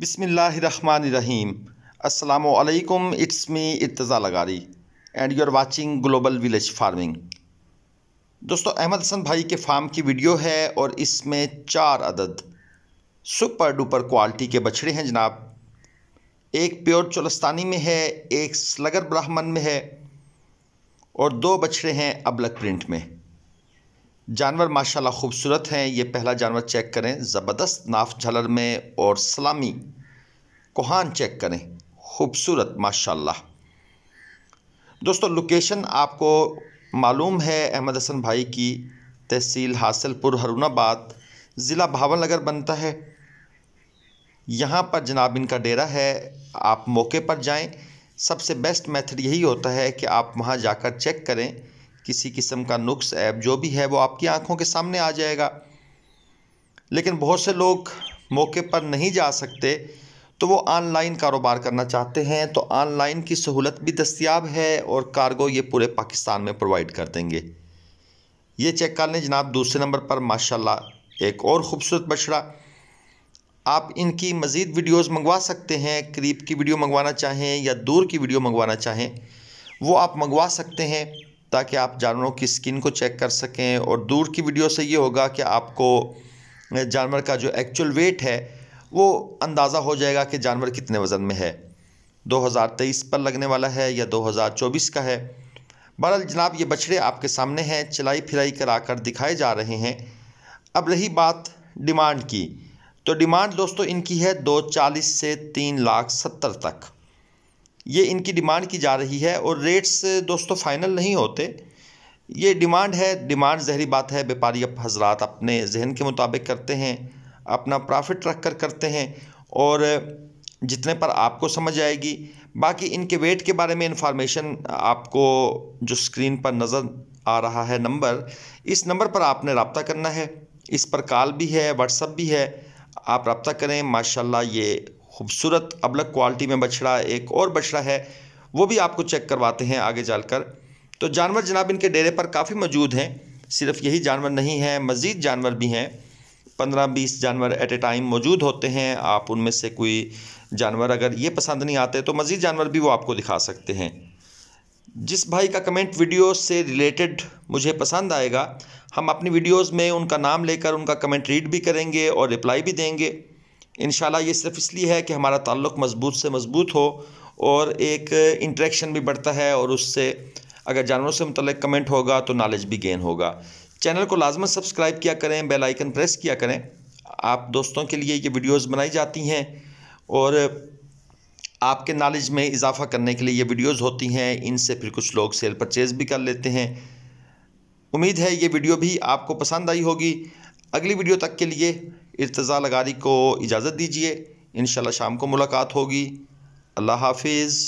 बिसमीम् अल्लाम it's me Irtaza Lagari and you are watching Global Village Farming दोस्तों अहमद हसन भाई के फार्म की वीडियो है और इसमें चार अदद सुपर डुपर क्वालिटी के बछड़े हैं जनाब एक प्योर चोलस्तानी में है एक स्लगर ब्राह्मण में है और दो बछड़े हैं अबलक प्रिंट में जानवर माशाल्लाह खूबसूरत हैं ये पहला जानवर चेक करें ज़बरदस्त नाफ झलर में और सलामी कोहान चेक करें खूबसूरत माशाल्लाह दोस्तों लोकेशन आपको मालूम है अहमद हसन भाई की तहसील हासिलपुर हरुणाबाद ज़िला भावनगर बनता है यहाँ पर जनाब इनका डेरा है आप मौके पर जाएं सबसे बेस्ट मेथड यही होता है कि आप वहाँ जाकर चेक करें किसी किस्म का नुक्स ऐप जो भी है वो आपकी आंखों के सामने आ जाएगा लेकिन बहुत से लोग मौके पर नहीं जा सकते तो वो ऑनलाइन कारोबार करना चाहते हैं तो ऑनलाइन की सहूलत भी दस्तियाब है और कार्गो ये पूरे पाकिस्तान में प्रोवाइड कर देंगे ये चेक कर लें जनाब दूसरे नंबर पर माशाल्लाह एक और ख़ूबसूरत बछड़ा आप इनकी मज़ीद वीडियोस मंगवा सकते हैं करीब की वीडियो मंगवाना चाहें या दूर की वीडियो मंगवाना चाहें वो आप मंगवा सकते हैं ताकि आप जानवरों की स्किन को चेक कर सकें और दूर की वीडियो से ये होगा कि आपको जानवर का जो एक्चुअल वेट है वो अंदाज़ा हो जाएगा कि जानवर कितने वज़न में है 2023 पर लगने वाला है या 2024 का है बहरहाल जनाब ये बछड़े आपके सामने हैं चलाई फिराई करा कर दिखाए जा रहे हैं अब रही बात डिमांड की तो डिमांड दोस्तों इनकी है दो चालीस से तीन लाख सत्तर तक ये इनकी डिमांड की जा रही है और रेट्स दोस्तों फाइनल नहीं होते ये डिमांड है डिमांड जहरी बात है व्यापारी अब हजरात अपने जहन के मुताबिक करते हैं अपना प्रॉफिट रख कर करते हैं और जितने पर आपको समझ आएगी बाकी इनके वेट के बारे में इंफॉर्मेशन आपको जो स्क्रीन पर नज़र आ रहा है नंबर इस नंबर पर आपने रबता करना है इस पर कॉल भी है व्हाट्सअप भी है आप रबता करें माशाल्लाह ये खूबसूरत अबलग क्वालिटी में बछड़ा एक और बछड़ा है वो भी आपको चेक करवाते हैं आगे कर तो जानवर जनाब इनके डेरे पर काफ़ी मौजूद हैं सिर्फ यही जानवर नहीं है मज़ीद जानवर भी हैं पंद्रह बीस जानवर एट ए टाइम मौजूद होते हैं आप उनमें से कोई जानवर अगर ये पसंद नहीं आते तो मज़ीद जानवर भी वो आपको दिखा सकते हैं जिस भाई का कमेंट वीडियो से रिलेटेड मुझे पसंद आएगा हम अपनी वीडियोस में उनका नाम लेकर उनका कमेंट रीड भी करेंगे और रिप्लाई भी देंगे इन ये सिर्फ इसलिए है कि हमारा ताल्लुक मज़बूत से मज़बूत हो और एक इंट्रैक्शन भी बढ़ता है और उससे अगर जानवरों से मुतल कमेंट होगा तो नॉलेज भी गेन होगा चैनल को लाजमत सब्सक्राइब किया करें बेल आइकन प्रेस किया करें आप दोस्तों के लिए ये वीडियोस बनाई जाती हैं और आपके नॉलेज में इजाफा करने के लिए ये वीडियोस होती हैं इनसे फिर कुछ लोग सेल परचेज़ भी कर लेते हैं उम्मीद है ये वीडियो भी आपको पसंद आई होगी अगली वीडियो तक के लिए इर्तज़ा लगारी को इजाज़त दीजिए इन शाम को मुलाकात होगी अल्लाह हाफिज़